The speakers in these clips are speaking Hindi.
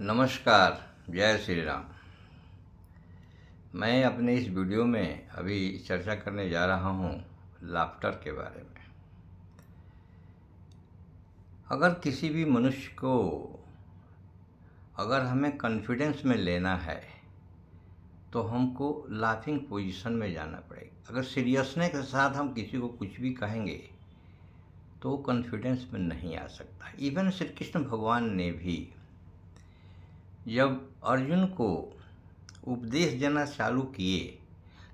नमस्कार जय श्री राम मैं अपने इस वीडियो में अभी चर्चा करने जा रहा हूँ लाफ्टर के बारे में अगर किसी भी मनुष्य को अगर हमें कॉन्फिडेंस में लेना है तो हमको लाफिंग पोजीशन में जाना पड़ेगा अगर सीरियसनेस के साथ हम किसी को कुछ भी कहेंगे तो कॉन्फिडेंस में नहीं आ सकता इवन श्री कृष्ण भगवान ने भी जब अर्जुन को उपदेश देना चालू किए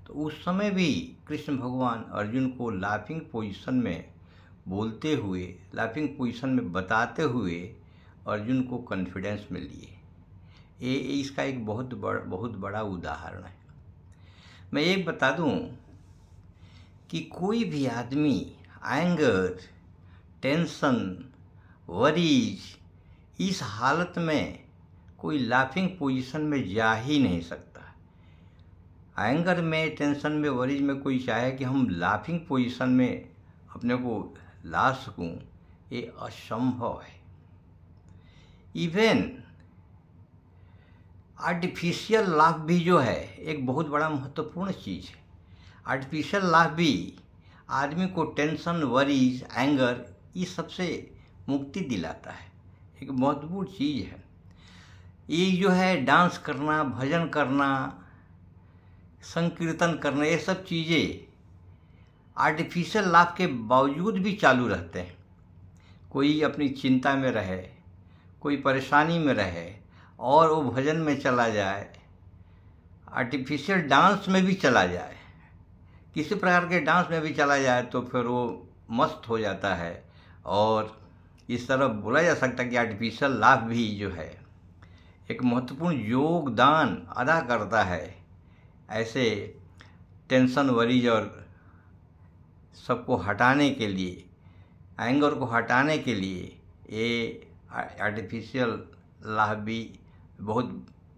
तो उस समय भी कृष्ण भगवान अर्जुन को लाफिंग पोजीशन में बोलते हुए लाफिंग पोजीशन में बताते हुए अर्जुन को कॉन्फिडेंस में लिए ये इसका एक बहुत बड़ बहुत बड़ा उदाहरण है मैं ये बता दूं कि कोई भी आदमी एंगर टेंशन वरीज इस हालत में कोई लाफिंग पोजीशन में जा ही नहीं सकता एंगर में टेंशन में वरीज में कोई चाहे कि हम लाफिंग पोजीशन में अपने को ला सकूं ये असंभव है इवेन आर्टिफिशियल लाभ भी जो है एक बहुत बड़ा महत्वपूर्ण चीज़ है आर्टिफिशियल लाभ भी आदमी को टेंशन वरीज एंगर ये सबसे मुक्ति दिलाता है एक महत्वपूर्ण चीज़ है ये जो है डांस करना भजन करना संकीर्तन करना ये सब चीज़ें आर्टिफिशियल लाभ के बावजूद भी चालू रहते हैं कोई अपनी चिंता में रहे कोई परेशानी में रहे और वो भजन में चला जाए आर्टिफिशियल डांस में भी चला जाए किसी प्रकार के डांस में भी चला जाए तो फिर वो मस्त हो जाता है और इस तरह बोला जा सकता है कि आर्टिफिशियल लाभ भी जो है एक महत्वपूर्ण योगदान अदा करता है ऐसे टेंशन वरीज और सबको हटाने के लिए एंगर को हटाने के लिए ये आर्टिफिशियल लाभ भी बहुत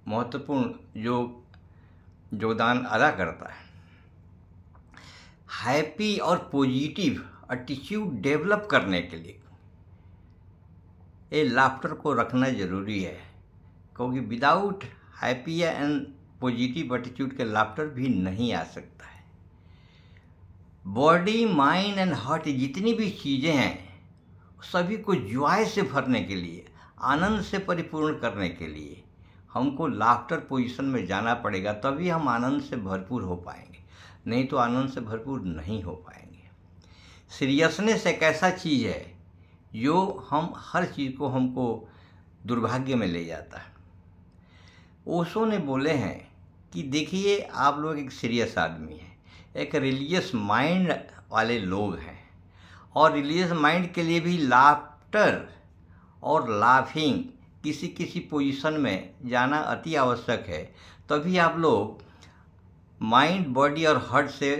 महत्वपूर्ण योग योगदान अदा करता है हैप्पी और पॉजिटिव एटीट्यूड डेवलप करने के लिए ये लाफ्टर को रखना ज़रूरी है क्योंकि without happy and positive attitude के लाफ्टर भी नहीं आ सकता है बॉडी माइंड एंड हार्ट जितनी भी चीज़ें हैं सभी को जॉय से भरने के लिए आनंद से परिपूर्ण करने के लिए हमको लाफ्टर पोजीशन में जाना पड़ेगा तभी हम आनंद से भरपूर हो पाएंगे नहीं तो आनंद से भरपूर नहीं हो पाएंगे सीरियसनेस एक ऐसा चीज़ है जो हम हर चीज़ को हमको दुर्भाग्य में ले जाता है ओशो ने बोले हैं कि देखिए आप लोग एक सीरियस आदमी हैं एक रिलीजियस माइंड वाले लोग हैं और रिलीजियस माइंड के लिए भी लाफ्टर और लाफिंग किसी किसी पोजीशन में जाना अति आवश्यक है तभी आप लोग माइंड बॉडी और हर्ट से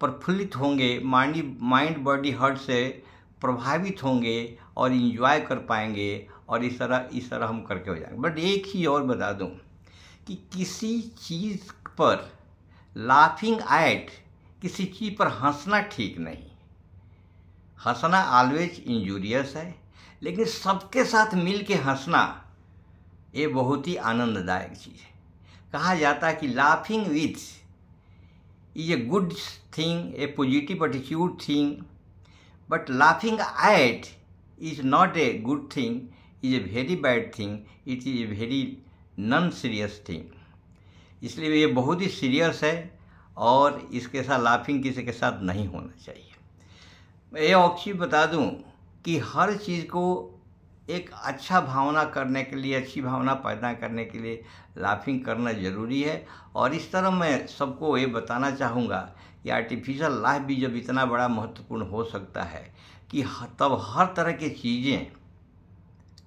प्रफुल्लित होंगे माइंड माइंड बॉडी हर्ट से प्रभावित होंगे और इन्जॉय कर पाएंगे और इस तरह इस तरह हम करके हो जाएंगे बट एक ही और बता दूं कि किसी चीज़ पर लाफिंग ऐट किसी चीज़ पर हंसना ठीक नहीं हंसना ऑलवेज इंजूरियस है लेकिन सबके साथ मिल के हंसना ये बहुत ही आनंददायक चीज़ है कहा जाता है कि laughing with is a good thing a positive attitude thing but laughing at is not a good thing is a very bad thing it is a very non serious thing इसलिए ये बहुत ही सीरियस है और इसके साथ लाफिंग किसी के साथ नहीं होना चाहिए मैं ये और बता दूं कि हर चीज़ को एक अच्छा भावना करने के लिए अच्छी भावना पैदा करने के लिए लाफिंग करना ज़रूरी है और इस तरह मैं सबको ये बताना चाहूँगा कि आर्टिफिशियल लाइफ भी जब इतना बड़ा महत्वपूर्ण हो सकता है कि तब हर तरह की चीज़ें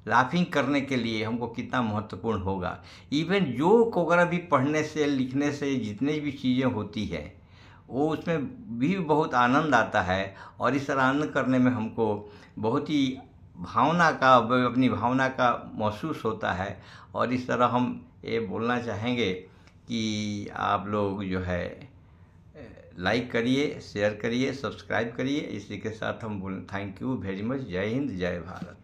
लाफिंग करने के लिए हमको कितना महत्वपूर्ण होगा इवन जो वगैरह भी पढ़ने से लिखने से जितने भी चीज़ें होती है वो उसमें भी बहुत आनंद आता है और इस आनंद करने में हमको बहुत ही भावना का अपनी भावना का महसूस होता है और इस तरह हम ये बोलना चाहेंगे कि आप लोग जो है लाइक करिए शेयर करिए सब्सक्राइब करिए इसी के साथ हम बोल थैंक यू वेरी मच जय हिंद जय भारत